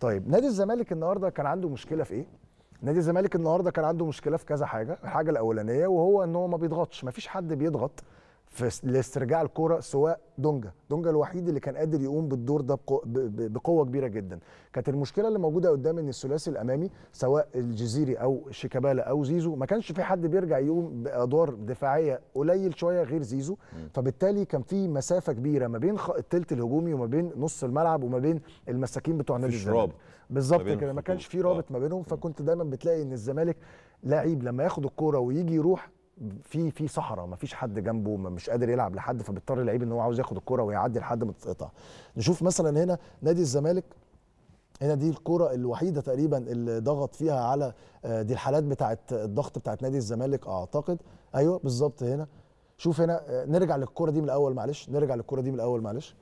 طيب نادي الزمالك النهارده كان عنده مشكله في ايه؟ نادي الزمالك النهارده كان عنده مشكله في كذا حاجه، الحاجه الاولانيه وهو ان هو ما بيضغطش، ما فيش حد بيضغط في لاسترجاع الكوره سواء دونجا دونجا الوحيد اللي كان قادر يقوم بالدور ده بقوه كبيره جدا كانت المشكله اللي موجوده قدام ان الثلاثي الامامي سواء الجزيري او شيكابالا او زيزو ما كانش في حد بيرجع يقوم بادوار دفاعيه قليل شويه غير زيزو فبالتالي كان في مسافه كبيره ما بين الثلث الهجومي وما بين نص الملعب وما بين المساكين بتوع نادي الزمالك بالظبط كده ما كانش في رابط آه. ما بينهم فكنت دايما بتلاقي ان الزمالك لعيب لما ياخد الكوره ويجي يروح في في صحراء ما فيش حد جنبه مش قادر يلعب لحد فبيضطر اللعيب ان هو عاوز ياخد الكرة ويعدي لحد ما تتقطع نشوف مثلا هنا نادي الزمالك هنا دي الكرة الوحيدة تقريبا اللي ضغط فيها على آه، دي الحالات بتاعت الضغط بتاعت نادي الزمالك اعتقد ايوه بالظبط هنا شوف هنا آه، نرجع للكرة دي من الاول معلش نرجع للكرة دي من الاول معلش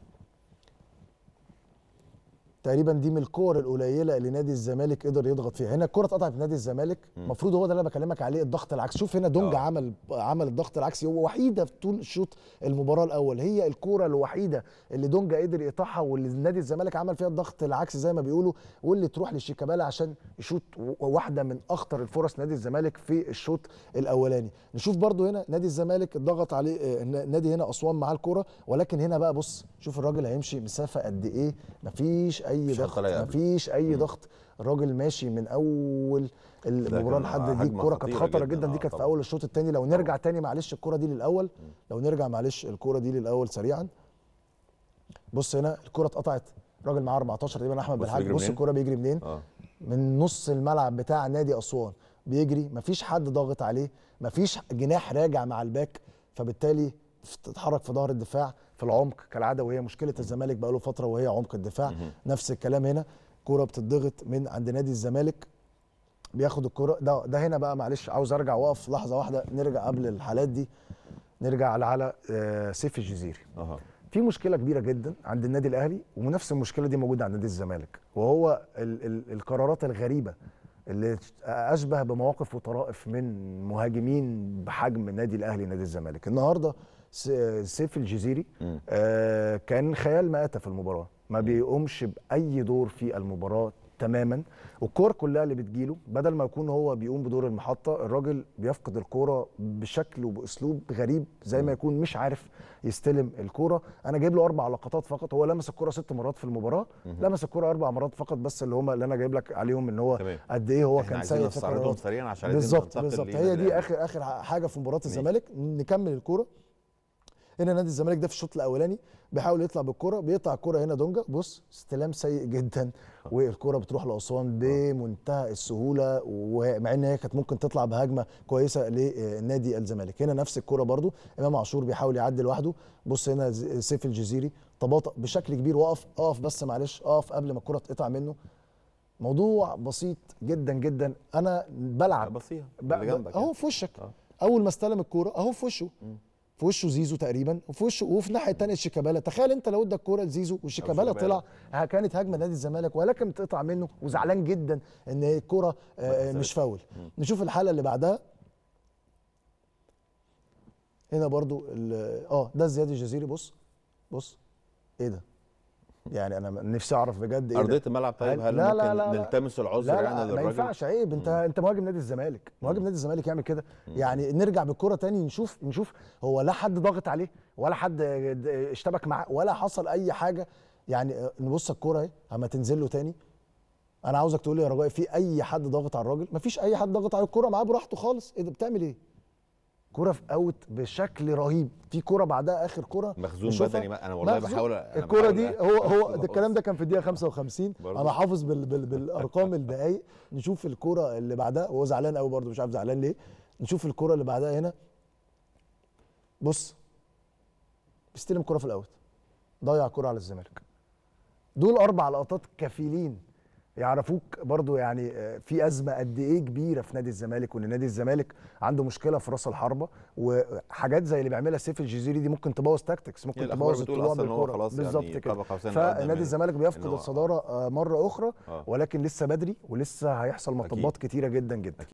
تقريبا دي من الكور القليله اللي نادي الزمالك قدر يضغط فيها هنا الكره اتقطعت في نادي الزمالك المفروض هو ده اللي انا بكلمك عليه الضغط العكسي شوف هنا دونج أوه. عمل عمل الضغط العكسي هو وحيده في طول الشوط المباراه الاول هي الكوره الوحيده اللي دونج قدر يقطعها واللي نادي الزمالك عمل فيها الضغط العكسي زي ما بيقولوا واللي تروح لشيكابالا عشان يشوط واحده من اخطر الفرص نادي الزمالك في الشوط الاولاني نشوف برده هنا نادي الزمالك ضغط عليه آه، نادي هنا اسوان معاه الكوره ولكن هنا بقى بص شوف الراجل هيمشي مسافه قد ايه مفيش اي اي ضغط مفيش اي ضغط الراجل ماشي من اول المباراه لحد دي الكوره كانت خطره جدا, جدا. دي آه، كانت في اول الشوط الثاني لو نرجع تاني معلش الكوره دي للاول لو نرجع معلش الكوره دي للاول سريعا بص هنا الكوره اتقطعت راجل معاه 14 تقريبا احمد بالحاج بص الكوره بيجري منين آه. من نص الملعب بتاع نادي اسوان بيجري مفيش حد ضاغط عليه مفيش جناح راجع مع الباك فبالتالي تتحرك في ظهر الدفاع في العمق كالعاده وهي مشكله الزمالك بقاله فتره وهي عمق الدفاع نفس الكلام هنا كوره بتضغط من عند نادي الزمالك بياخد الكوره ده ده هنا بقى معلش عاوز ارجع واقف لحظه واحده نرجع قبل الحالات دي نرجع على على آه، سيف الجزيري أه. في مشكله كبيره جدا عند النادي الاهلي ونفس المشكله دي موجوده عند نادي الزمالك وهو ال ال القرارات الغريبه اللي اشبه بمواقف وطرائف من مهاجمين بحجم النادي الاهلي نادي الزمالك النهارده سيف الجزيري آه كان خيال مآتة في المباراه ما بيقومش باي دور في المباراه تماما والكور كلها اللي بتجيله بدل ما يكون هو بيقوم بدور المحطه الراجل بيفقد الكوره بشكل وباسلوب غريب زي ما يكون مش عارف يستلم الكوره انا جايب له اربع لقطات فقط هو لمس الكوره ست مرات في المباراه لمس الكوره اربع مرات فقط بس اللي هم اللي انا جايب لك عليهم ان هو قد ايه هو كان سيء في بالظبط بالظبط هي دي اخر اخر حاجه في مباراه الزمالك نكمل الكوره هنا نادي الزمالك ده في الشوط الاولاني بيحاول يطلع بالكره بيقطع الكره هنا دونجا بص استلام سيء جدا آه. والكره بتروح لعصام آه. بمنتهى السهوله ومع ان هي كانت ممكن تطلع بهجمه كويسه لنادي الزمالك هنا نفس الكره برضو امام عاشور بيحاول يعدي لوحده بص هنا سيف الجزيري تباطأ بشكل كبير وقف اقف بس معلش اقف قبل ما الكره تقطع منه موضوع بسيط جدا جدا انا بلعب بصيها اهو يعني. في وشك آه. اول ما استلم الكوره اهو في وشه في وشه زيزو تقريبا وفي وشه وفي الناحيه الثانيه شيكابالا تخيل انت لو ادك كوره لزيزو وشيكابالا طلع كانت هجمه نادي الزمالك ولكن تقطع منه وزعلان جدا ان الكوره آه، مش فاول نشوف الحاله اللي بعدها هنا برضو اه ده زياد الجزيري بص بص ايه ده يعني انا نفسي اعرف بجد ايه ارضيه الملعب طيب هل لا ممكن لا لا نلتمس العذر لا يعني للراجل؟ ما ينفعش عيب انت مم. انت مهاجم نادي الزمالك مهاجم نادي الزمالك يعمل كده يعني نرجع بالكره تاني نشوف نشوف هو لا حد ضاغط عليه ولا حد اشتبك معاه ولا حصل اي حاجه يعني آه، نبص الكوره اهي اما تنزل له تاني انا عاوزك تقول لي يا رجاء في اي حد ضاغط على الراجل مفيش اي حد ضاغط على الكوره معاه براحته خالص ايه ده بتعمل ايه كرة في اوت بشكل رهيب في كرة بعدها اخر كرة مخزون بدني انا والله بحاول أنا الكرة دي هو هو ده الكلام ده كان في الدقيقة 55 انا حافظ بال بال بالارقام الدقايق نشوف الكرة اللي بعدها وهو زعلان قوي برضه مش عارف زعلان ليه نشوف الكرة اللي بعدها هنا بص بيستلم كرة في الاوت ضيع كرة على الزمالك دول اربع لقطات كفيلين يعرفوك برضو يعني آه، في ازمه قد ايه كبيره في نادي الزمالك وان نادي الزمالك عنده مشكله في راس الحربه وحاجات زي اللي بيعملها سيف الجزيري دي ممكن تبوظ تاكتكس ممكن تبوظ الطلوع بالكوره بالظبط يعني كده فنادي الزمالك بيفقد آه. الصداره آه، مره اخرى ولكن لسه بدري ولسه هيحصل مطبات كتيره جدا جدا أكيد.